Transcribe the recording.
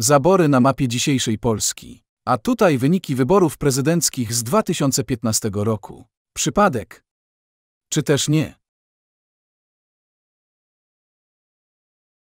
Zabory na mapie dzisiejszej Polski. A tutaj wyniki wyborów prezydenckich z 2015 roku. Przypadek? Czy też nie?